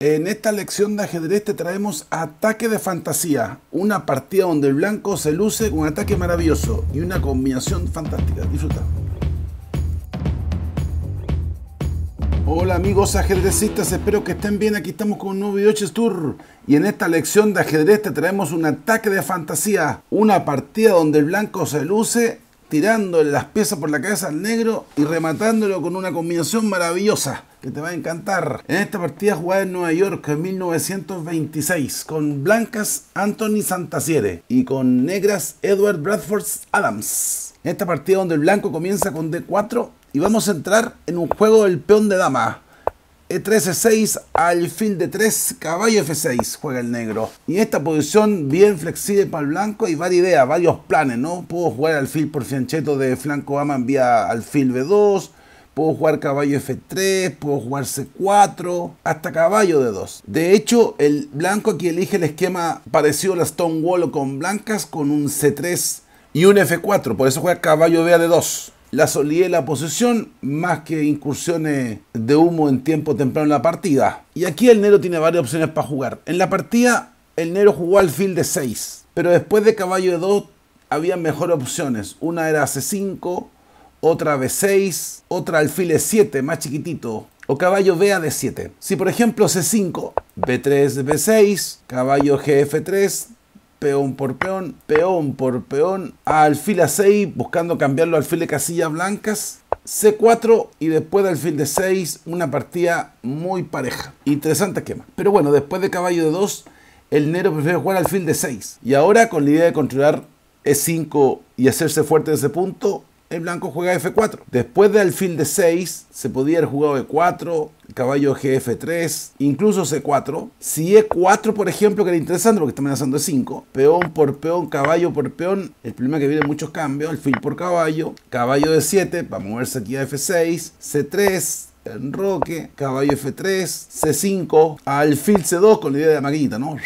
En esta lección de ajedrez te traemos ataque de fantasía, una partida donde el blanco se luce con un ataque maravilloso y una combinación fantástica. Disfruta. Hola amigos ajedrecistas, espero que estén bien. Aquí estamos con un nuevo video Tour. Y en esta lección de ajedrez te traemos un ataque de fantasía, una partida donde el blanco se luce tirando las piezas por la cabeza al negro y rematándolo con una combinación maravillosa que te va a encantar. En esta partida jugada en Nueva York en 1926 con blancas Anthony Santasiere y con negras Edward Bradford Adams. En esta partida donde el blanco comienza con D4 y vamos a entrar en un juego del peón de dama e 3 e 6 alfil de 3, caballo F6 juega el negro. Y esta posición bien flexible para el blanco y varias ideas, varios planes, ¿no? Puedo jugar alfil por fiancheto de flanco aman en vía alfil B2, puedo jugar caballo F3, puedo jugar C4, hasta caballo d 2. De hecho, el blanco aquí elige el esquema parecido a la Stonewall con blancas con un C3 y un F4, por eso juega caballo B de 2 la solidez de la posición más que incursiones de humo en tiempo temprano en la partida. Y aquí el Nero tiene varias opciones para jugar. En la partida, el Nero jugó alfil de 6, pero después de caballo de 2 había mejores opciones. Una era C5, otra B6, otra alfil E7, más chiquitito. O caballo B a 7 Si por ejemplo C5, B3, B6, caballo GF3, peón por peón, peón por peón, alfil a 6, buscando cambiarlo alfil de casillas blancas, C4 y después alfil de 6, una partida muy pareja. Interesante esquema. Pero bueno, después de caballo de 2, el negro prefiere jugar alfil de 6. Y ahora, con la idea de controlar E5 y hacerse fuerte en ese punto, el blanco juega F4. Después de alfil de 6, se podía haber jugado E4, caballo GF3, incluso C4. Si E4, por ejemplo, que era interesante porque está amenazando E5, peón por peón, caballo por peón, el problema que viene muchos cambios, alfil por caballo, caballo de 7, Para a moverse aquí a F6, C3, enroque caballo F3, C5, alfil C2 con la idea de la maquinita, ¿no?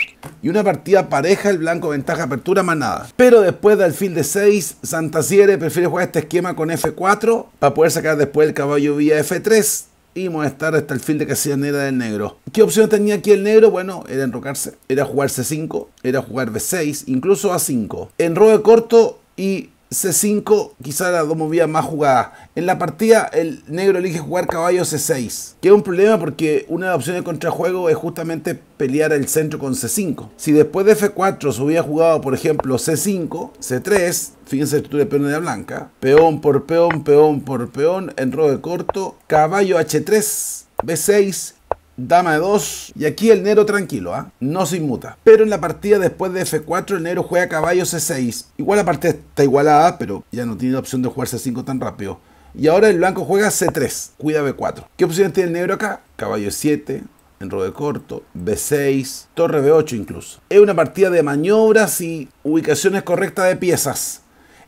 Y una partida pareja, el blanco ventaja apertura manada. nada. Pero después de alfil de 6, Santa prefiere jugar este esquema con F4 para poder sacar después el caballo vía F3 y molestar hasta el fin de que del negro. ¿Qué opción tenía aquí el negro? Bueno, era enrocarse, era jugar C5, era jugar B6, incluso A5. Enroque corto y C5, quizá la dos movidas más jugadas. En la partida, el negro elige jugar caballo C6, que es un problema porque una de las opciones de contrajuego es justamente pelear el centro con C5. Si después de F4 se hubiera jugado, por ejemplo, C5, C3, fíjense el de peón de la blanca, peón por peón, peón por peón, en enroque corto, caballo H3, B6 dama de 2 y aquí el negro tranquilo, ¿ah? no se inmuta. Pero en la partida después de F4 el negro juega caballo C6. Igual la partida está igualada, pero ya no tiene la opción de jugar C5 tan rápido. Y ahora el blanco juega C3, cuida B4. ¿Qué opciones tiene el negro acá? Caballo 7, enroque corto, B6, torre B8 incluso. Es una partida de maniobras y ubicaciones correctas de piezas.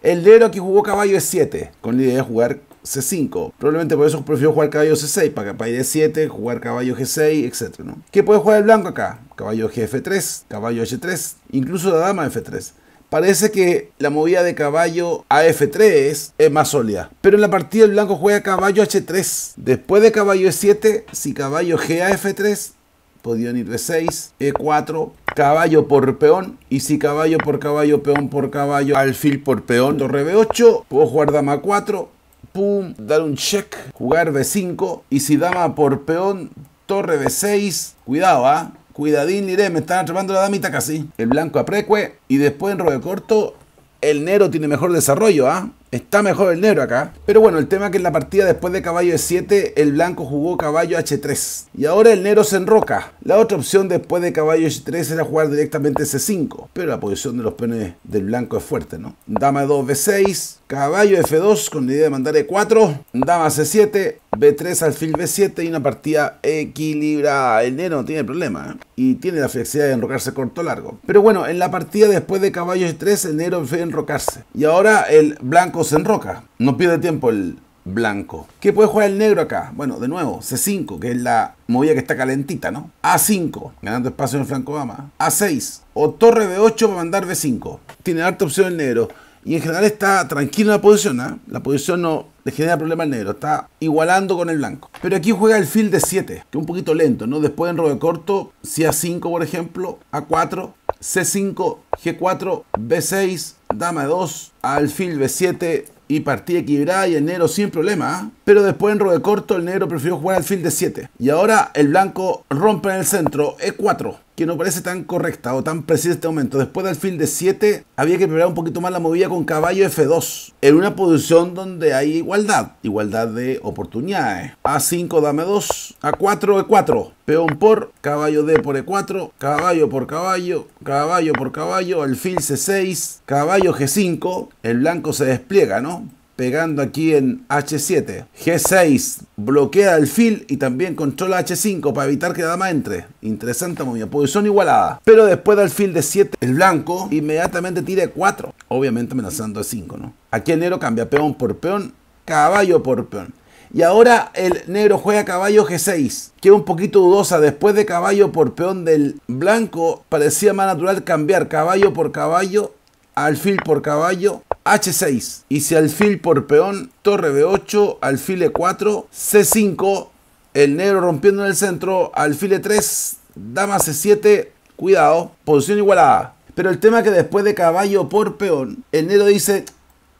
El negro que jugó caballo es 7, con la idea de jugar C5. Probablemente por eso prefiero jugar caballo C6, para, para ir de 7, jugar caballo G6, etc. ¿Qué puede jugar el blanco acá? Caballo GF3, caballo H3, incluso la dama F3. Parece que la movida de caballo af 3 es más sólida. Pero en la partida el blanco juega caballo H3. Después de caballo E7, si caballo gaf 3 podían ir de 6, E4, caballo por peón. Y si caballo por caballo, peón por caballo, alfil por peón, torre B8, puedo jugar dama 4, pum, dar un check, jugar B5. Y si dama por peón, torre B6, cuidado, ¿ah? Cuidadín, iré, me están atrapando la damita casi. El blanco aprecue y después en robe corto, el negro tiene mejor desarrollo, ¿ah? Está mejor el negro acá. Pero bueno, el tema es que en la partida después de caballo E7, el blanco jugó caballo H3. Y ahora el negro se enroca. La otra opción después de caballo H3 era jugar directamente C5. Pero la posición de los peones del blanco es fuerte, ¿no? Dama 2 B6, caballo F2 con la idea de mandar E4, dama C7, B3 alfil B7 y una partida equilibrada. El negro no tiene problema ¿eh? y tiene la flexibilidad de enrocarse corto o largo. Pero bueno, en la partida después de caballo E3 el negro fue enrocarse. Y ahora el blanco se enroca. No pierde tiempo el blanco. ¿Qué puede jugar el negro acá? Bueno, de nuevo, C5, que es la movida que está calentita, ¿no? A5, ganando espacio en el flanco dama. A6, o torre B8 para mandar B5. Tiene alta opción el negro. Y en general está tranquilo la posición, ¿ah? la posición no le genera problema al negro, está igualando con el blanco. Pero aquí juega el fil de 7, que es un poquito lento, ¿no? Después en rode corto, si A5 por ejemplo, A4, C5, G4, B6, dama 2, alfil B7 y partida equilibrada y el negro sin problema. ¿ah? Pero después en rode corto el negro prefirió jugar alfil de 7. Y ahora el blanco rompe en el centro, E4 que no parece tan correcta o tan precisa este momento. Después del fin de 7 había que preparar un poquito más la movida con caballo F2. En una posición donde hay igualdad. Igualdad de oportunidades. A5 dame 2. A4 E4. Peón por. Caballo D por E4. Caballo por caballo. Caballo por caballo. Alfil C6. Caballo G5. El blanco se despliega, ¿no? pegando aquí en H7. G6 bloquea el fil y también controla H5 para evitar que la dama entre. Interesante movida, son igualada. Pero después del fil de 7, el blanco inmediatamente tira 4. Obviamente amenazando a 5, ¿no? Aquí el negro cambia peón por peón, caballo por peón. Y ahora el negro juega caballo G6. que un poquito dudosa. Después de caballo por peón del blanco, parecía más natural cambiar caballo por caballo alfil por caballo, H6. Y si alfil por peón, torre B8, alfil E4, C5, el negro rompiendo en el centro, alfil E3, dama C7, cuidado, posición igualada. Pero el tema es que después de caballo por peón, el negro dice,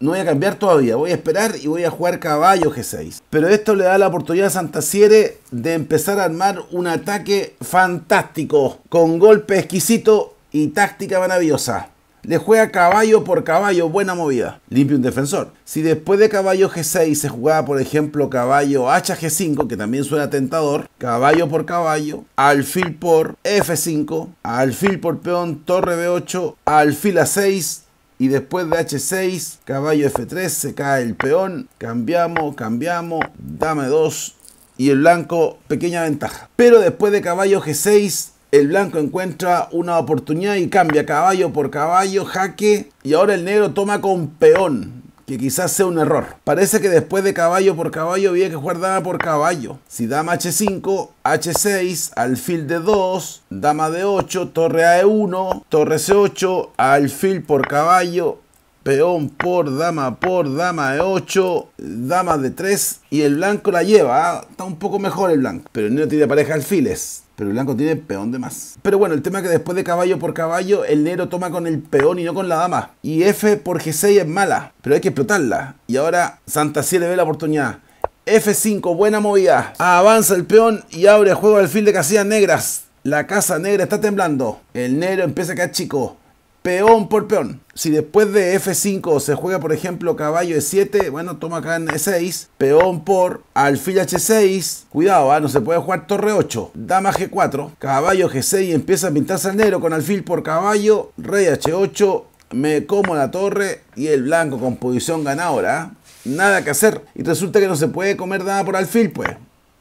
no voy a cambiar todavía, voy a esperar y voy a jugar caballo G6. Pero esto le da la oportunidad a Santasiere de empezar a armar un ataque fantástico, con golpe exquisito y táctica maravillosa. Le juega caballo por caballo, buena movida. Limpia un defensor. Si después de caballo G6 se jugaba, por ejemplo, caballo HG5, que también suena tentador, caballo por caballo, alfil por F5, alfil por peón, torre B8, alfil A6, y después de H6, caballo F3, se cae el peón, cambiamos, cambiamos, dame 2 y el blanco pequeña ventaja. Pero después de caballo G6, el blanco encuentra una oportunidad y cambia caballo por caballo, jaque. Y ahora el negro toma con peón que quizás sea un error. Parece que después de caballo por caballo había que jugar dama por caballo. Si dama h5, h6, alfil de 2, dama de 8, torre a 1 e torre c8, alfil por caballo, peón por dama por dama de 8, dama de 3 y el blanco la lleva. ¿ah? Está un poco mejor el blanco, pero el negro tiene pareja alfiles. Pero el blanco tiene peón de más. Pero bueno, el tema es que después de caballo por caballo, el negro toma con el peón y no con la dama. Y F por G6 es mala, pero hay que explotarla. Y ahora Santa sí le ve la oportunidad. F5, buena movida. Avanza el peón y abre el juego alfil de casillas negras. La casa negra está temblando. El negro empieza a caer chico peón por peón. Si después de F5 se juega, por ejemplo, caballo E7, bueno, toma acá en E6, peón por alfil H6, cuidado, ah, no se puede jugar torre 8, dama G4, caballo G6 y empieza a pintarse al negro con alfil por caballo, rey H8, me como la torre y el blanco con posición ganadora. Ah, nada que hacer. Y resulta que no se puede comer nada por alfil, pues,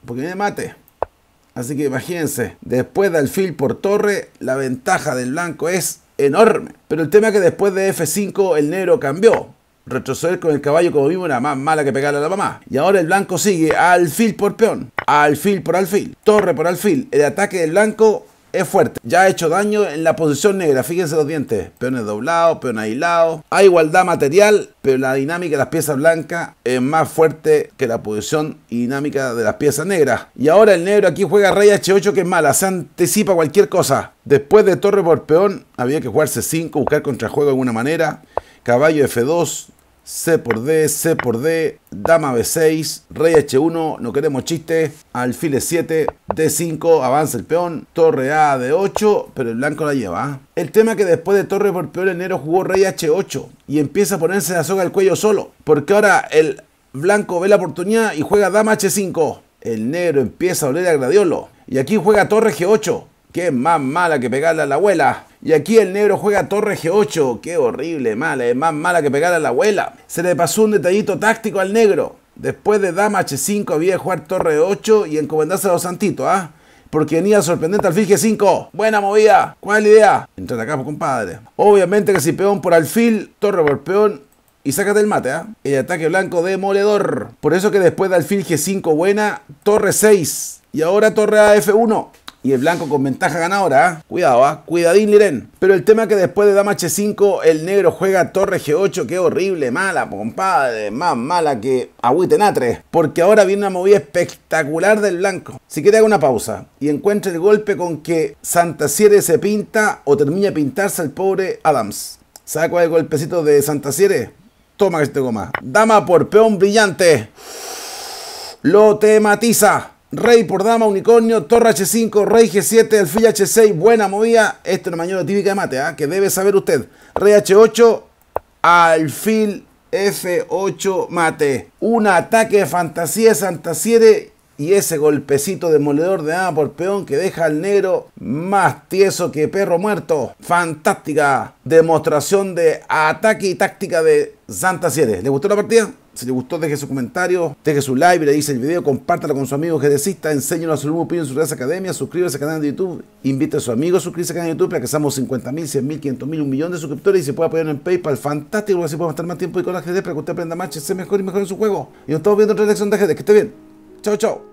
porque viene mate. Así que imagínense, después de alfil por torre, la ventaja del blanco es enorme. Pero el tema es que después de F5 el negro cambió. Retroceder con el caballo como vimos era más mala que pegarle a la mamá. Y ahora el blanco sigue alfil por peón, alfil por alfil, torre por alfil. El ataque del blanco es fuerte. Ya ha hecho daño en la posición negra. Fíjense los dientes. Peones doblados, peones aislados. Hay igualdad material, pero la dinámica de las piezas blancas es más fuerte que la posición dinámica de las piezas negras. Y ahora el negro aquí juega rey H8 que es mala. Se anticipa cualquier cosa. Después de torre por peón había que jugarse 5, buscar contrajuego de alguna manera. Caballo F2, C por D, C por D, dama B6, rey H1, no queremos chistes, alfil 7 D5, avanza el peón, torre A D8, pero el blanco la lleva. ¿ah? El tema es que después de torre por peón el negro jugó rey H8 y empieza a ponerse la soga al cuello solo, porque ahora el blanco ve la oportunidad y juega dama H5. El negro empieza a oler a Gradiolo, y aquí juega torre G8. Qué más mala que pegarle a la abuela. Y aquí el negro juega torre G8. Qué horrible, mala. Es más mala que pegarle a la abuela. Se le pasó un detallito táctico al negro. Después de dama H5 había que jugar torre 8 y encomendarse a los santitos, ¿ah? porque venía sorprendente alfil G5. Buena movida. ¿Cuál es la idea? Entra acá, pues, compadre. Obviamente que si peón por alfil, torre por Y sácate el mate, ¿ah? El ataque blanco demoledor. Por eso que después de alfil G5 buena, torre 6. Y ahora torre a F1. Y el blanco con ventaja ganadora, ¿ah? Cuidado, ¿ah? Cuidadín, Liren. Pero el tema es que después de dama h5, el negro juega torre g8. Qué horrible, mala, compadre. Más mala que agüiten Porque ahora viene una movida espectacular del blanco. Si quiere haga una pausa y encuentre el golpe con que Santa Siere se pinta o termina de pintarse el pobre Adams. ¿Sabe cuál es el golpecito de Santa Siere? Toma este goma, Dama por peón brillante. Lo tematiza. Rey por dama, unicornio, torre H5, rey G7, alfil H6, buena movida. Esto es una maniobra típica de mate, ¿ah? que debe saber usted. Rey H8, alfil F8 mate. Un ataque de fantasía de Santa 7 y ese golpecito demoledor de dama por peón que deja al negro más tieso que perro muerto. Fantástica demostración de ataque y táctica de Santa 7. ¿Le gustó la partida? Si te gustó, deje su comentario, deje su like, le dice el video, compártalo con su amigo GDCista, enséñalo a su opinión en su redes academia, suscríbase al canal de YouTube, invite a su amigo a suscribirse al canal de YouTube para que seamos 50.000, 100.000, 500.000, un millón de suscriptores y se pueda apoyar en PayPal. Fantástico, así podemos estar más tiempo y con la GD para que usted aprenda más, se mejor y mejor en su juego. Y nos estamos viendo en otra lección de GD. Que esté bien. Chao, chao.